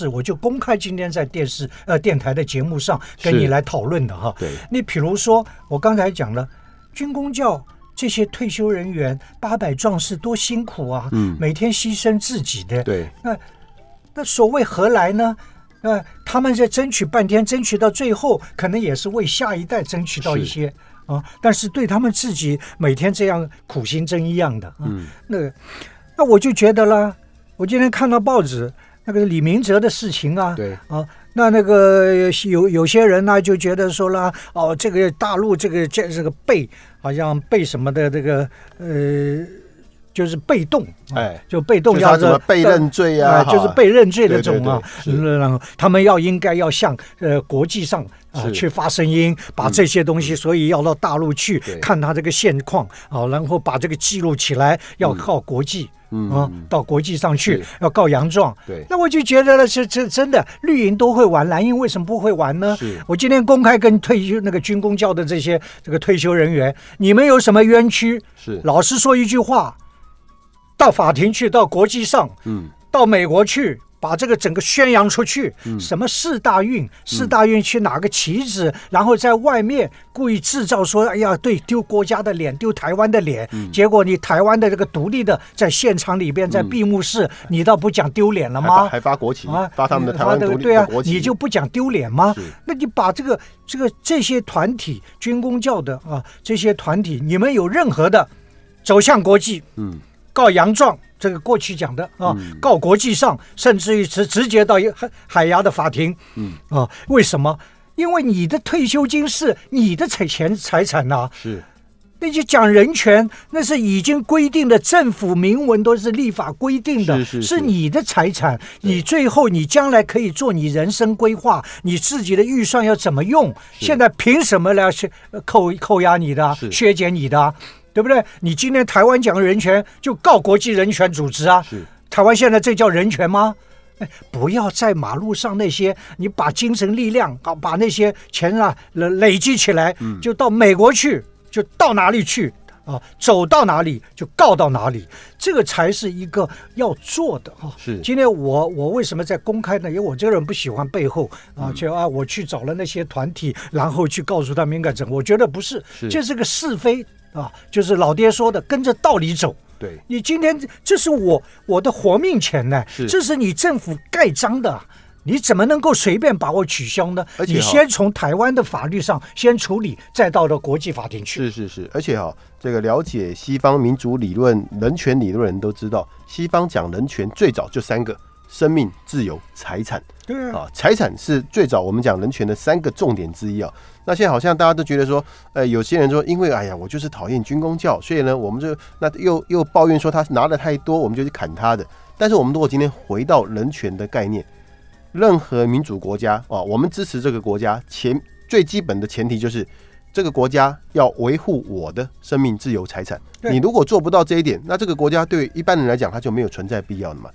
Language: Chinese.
是，我就公开今天在电视、呃电台的节目上跟你来讨论的哈。对，你比如说我刚才讲了军工教这些退休人员八百壮士多辛苦啊，嗯，每天牺牲自己的，对，那那所谓何来呢？那他们在争取半天，争取到最后，可能也是为下一代争取到一些啊。但是对他们自己每天这样苦心争一样的，嗯，那那我就觉得啦，我今天看到报纸。那个李明哲的事情啊，对，啊，那那个有有些人呢就觉得说了，哦，这个大陆这个这这个被好像被什么的这个呃。就是被动，哎，就被动要做被认罪啊？就是被认罪的这种啊，然后他们要应该要向呃国际上啊去发声音，把这些东西，所以要到大陆去看他这个现况啊，然后把这个记录起来，要靠国际啊，到国际上去要告洋状。对，那我就觉得那是这真的绿营都会玩，蓝营为什么不会玩呢？我今天公开跟退休那个军工教的这些这个退休人员，你们有什么冤屈？是，老实说一句话。到法庭去，到国际上，嗯，到美国去，把这个整个宣扬出去，什么四大运，四大运去拿个旗子，然后在外面故意制造说，哎呀，对，丢国家的脸，丢台湾的脸，结果你台湾的这个独立的，在现场里边在闭幕式，你倒不讲丢脸了吗？还发国旗啊？发他们的台湾独立的国旗，你就不讲丢脸吗？那你把这个这个这些团体军工教的啊，这些团体，你们有任何的走向国际，嗯？告洋状，这个过去讲的啊，告国际上，甚至于直直接到海海牙的法庭，啊，为什么？因为你的退休金是你的财钱财产呐，是，那些讲人权，那是已经规定的，政府明文都是立法规定的，是是是，是你的财产，你最后你将来可以做你人生规划，你自己的预算要怎么用，现在凭什么来去扣扣押你的，削减你的？对不对？你今天台湾讲人权就告国际人权组织啊？台湾现在这叫人权吗？哎，不要在马路上那些，你把精神力量啊，把那些钱啊累累积起来，就到美国去，就到哪里去啊？走到哪里就告到哪里，这个才是一个要做的哈。是今天我我为什么在公开呢？因为我这个人不喜欢背后啊，就啊，我去找了那些团体，然后去告诉他们应该怎么。我觉得不是，这是个是非。啊，就是老爹说的，跟着道理走。对，你今天这是我我的活命钱呢，这是你政府盖章的，你怎么能够随便把我取消呢？而且先从台湾的法律上先处理，再到了国际法庭去。是是是，而且哈，这个了解西方民主理论、人权理论的人都知道，西方讲人权最早就三个。生命、自由、财产，对啊，财产是最早我们讲人权的三个重点之一啊。那现在好像大家都觉得说，呃，有些人说，因为哎呀，我就是讨厌军公教，所以呢，我们就那又又抱怨说他拿的太多，我们就去砍他的。但是我们如果今天回到人权的概念，任何民主国家啊，我们支持这个国家前最基本的前提就是，这个国家要维护我的生命、自由、财产。你如果做不到这一点，那这个国家对一般人来讲，它就没有存在必要了嘛。